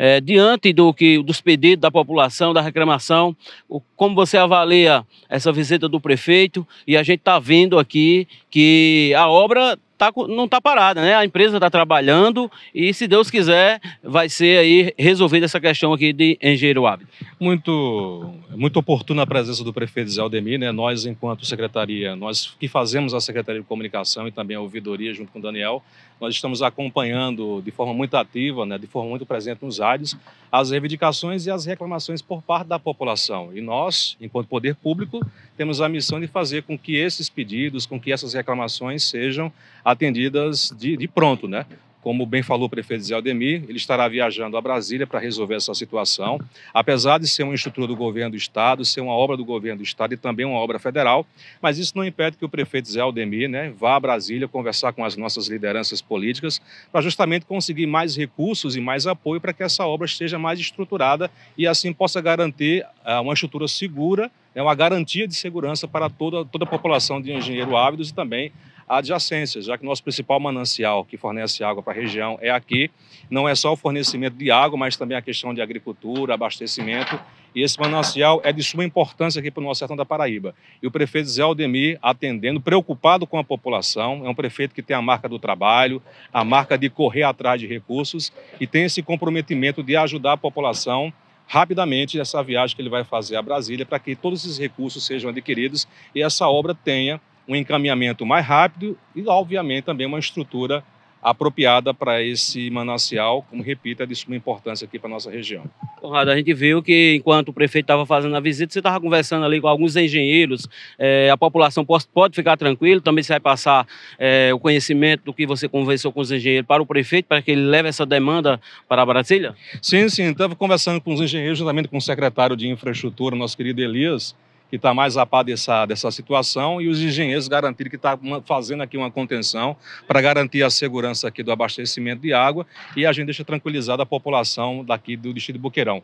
É, diante do que dos pedidos da população, da reclamação, o, como você avalia essa visita do prefeito? E a gente está vendo aqui que a obra tá, não está parada, né? A empresa está trabalhando e, se Deus quiser, vai ser aí resolvida essa questão aqui de engenheiro hábito. Muito, muito oportuna a presença do prefeito Zé Aldemir, né? Nós, enquanto secretaria, nós que fazemos a Secretaria de Comunicação e também a ouvidoria junto com o Daniel, nós estamos acompanhando de forma muito ativa, né? de forma muito presente nos áreas, as reivindicações e as reclamações por parte da população. E nós, enquanto poder público, temos a missão de fazer com que esses pedidos, com que essas reclamações sejam atendidas de, de pronto, né? Como bem falou o prefeito Zé Aldemir, ele estará viajando a Brasília para resolver essa situação. Apesar de ser uma estrutura do governo do Estado, ser uma obra do governo do Estado e também uma obra federal, mas isso não impede que o prefeito Zé Aldemir né, vá a Brasília conversar com as nossas lideranças políticas para justamente conseguir mais recursos e mais apoio para que essa obra esteja mais estruturada e assim possa garantir ah, uma estrutura segura é uma garantia de segurança para toda, toda a população de engenheiro ávidos e também adjacências, já que nosso principal manancial que fornece água para a região é aqui. Não é só o fornecimento de água, mas também a questão de agricultura, abastecimento. E esse manancial é de suma importância aqui para o nosso sertão da Paraíba. E o prefeito Zé Aldemir atendendo, preocupado com a população, é um prefeito que tem a marca do trabalho, a marca de correr atrás de recursos e tem esse comprometimento de ajudar a população rapidamente essa viagem que ele vai fazer a Brasília para que todos esses recursos sejam adquiridos e essa obra tenha um encaminhamento mais rápido e, obviamente, também uma estrutura apropriada para esse manancial, como repito, é de suma importância aqui para a nossa região. Conrado, a gente viu que enquanto o prefeito estava fazendo a visita, você estava conversando ali com alguns engenheiros. É, a população pode, pode ficar tranquila, também você vai passar é, o conhecimento do que você conversou com os engenheiros para o prefeito, para que ele leve essa demanda para a Brasília? Sim, sim. Estava conversando com os engenheiros, juntamente com o secretário de infraestrutura, nosso querido Elias que está mais a par dessa, dessa situação e os engenheiros garantirem que está fazendo aqui uma contenção para garantir a segurança aqui do abastecimento de água e a gente deixa tranquilizada a população daqui do distrito de Boqueirão.